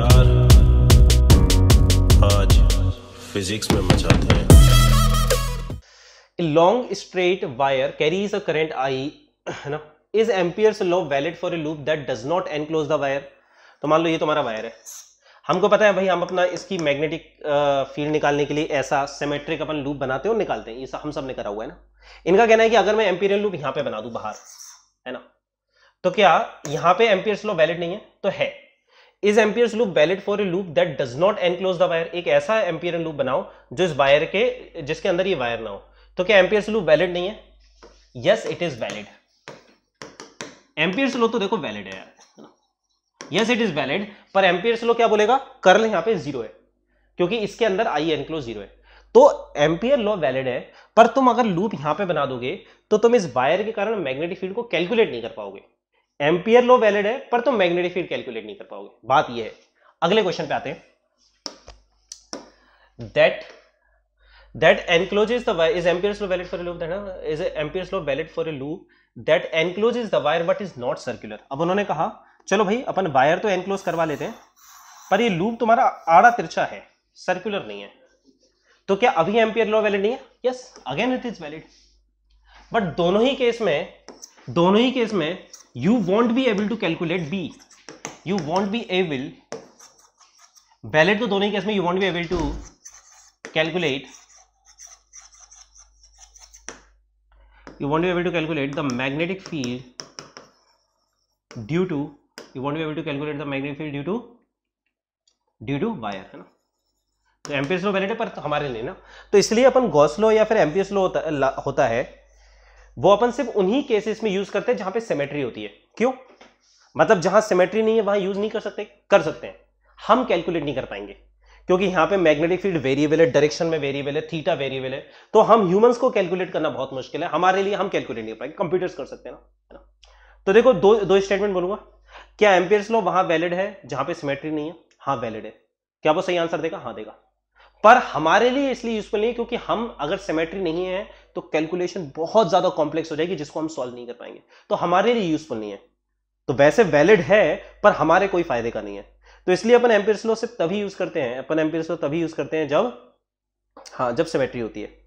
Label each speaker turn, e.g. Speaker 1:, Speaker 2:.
Speaker 1: यार आज फिजिक्स में मचाते हैं A long straight wire carries a current I है ना is Ampere's law valid for a loop that does not enclose the wire तो मान लो ये तुम्हारा वायर है हमको पता है भाई हम अपना इसकी मैग्नेटिक फील्ड निकालने के लिए ऐसा सिमेट्रिक अपन लूप बनाते हैं और निकालते हैं ये हम सब ने करा हुआ है ना इनका कहना है कि अगर मैं एम्पीरियल लूप यहां पे बना दूं बाहर है ना तो क्या यहां पे एम्पियर्स लॉ वैलिड नहीं है तो है is Ampere loop valid for a loop that does not enclose the wire एक ऐसा एम्पियर लूप बनाओ जो इस वायर के जिसके अंदर ये वायर ना हो तो क्या एम्पियर्स लूप वैलिड नहीं है yes it is valid Ampere's law तो देखो वैलिड है यस इट इज वैलिड पर एम्पियर्स लो क्या बोलेगा कर्ल यहां पे जीरो है क्योंकि इसके अंदर आई एनक्लोज जीरो है तो एम्पियर लॉ वैलिड है पर तुम अगर लूप यहां पे बना दोगे तो तुम इस वायर के कारण मैग्नेटिक फील्ड को कैलकुलेट नहीं कर पाओगे एम्पियर लो वैलिड है पर तुम मैग्नेटिक फील्ड कैलकुलेट नहीं कर पाओगे बात यह है अगले क्वेश्चन पे आते हैं that enclose is the wire is is not circular अब उन्होंने कहा चलो भाई अपन वायर तो एनक्लोज करवा लेते हैं पर ये लूप तुम्हारा आड़ा तिरछा है सर्कुलर नहीं है तो क्या अभी एम्पियर लॉ वैलिड नहीं है yes again it is valid but दोनों ही केस में दोनों ही केस में you won't be able to calculate be you won't be able ballot तो दोनों ही केस में you won't be able to calculate you won't be able to calculate the magnetic field due to you won't be able to calculate the magnetic field due to due to wire है ना तो MPS लो ballot है पर हमारे लिए ना तो इसलिए अपन गॉस या फिर एमपीएस लो होता, होता है वो अपन सिर्फ उन्हीं केसेस में यूज करते हैं जहां पे सिमेट्री होती है क्यों मतलब जहां सिमेट्री नहीं है वहां यूज नहीं कर सकते कर सकते हैं हम कैलकुलेट नहीं कर पाएंगे क्योंकि यहां पे मैग्नेटिक फील्ड वेरिएबल है डायरेक्शन में वेरिएबल है थीटा वेरिएबल है तो हम ह्यूमंस को कैलकुलेट करना बहुत मुश्किल है हमारे लिए हम कैलकुलेट नहीं कर पाएंगे कंप्यूटर्स कर सकते हैं ना तो देखो दो दो स्टेटमेंट बोलूंगा क्या एम्पियर्स लॉ वहां वैलिड है जहां पे सिमेट्री नहीं है हाँ वैलिड है क्या वो सही आंसर देगा हाँ देगा पर हमारे लिए इसलिए यूजफुल नहीं क्योंकि हम अगर सेमेट्री नहीं है तो कैलकुलेशन बहुत ज्यादा कॉम्प्लेक्स हो जाएगी जिसको हम सॉल्व नहीं कर पाएंगे तो हमारे लिए यूजफुल नहीं है तो वैसे वैलिड है पर हमारे कोई फायदे का नहीं है तो इसलिए अपन एम्पियर स्लो सिर्फ तभी यूज करते हैं अपन एम्पियर स्लो तभी यूज करते हैं जब हाँ जब सिमेट्री होती है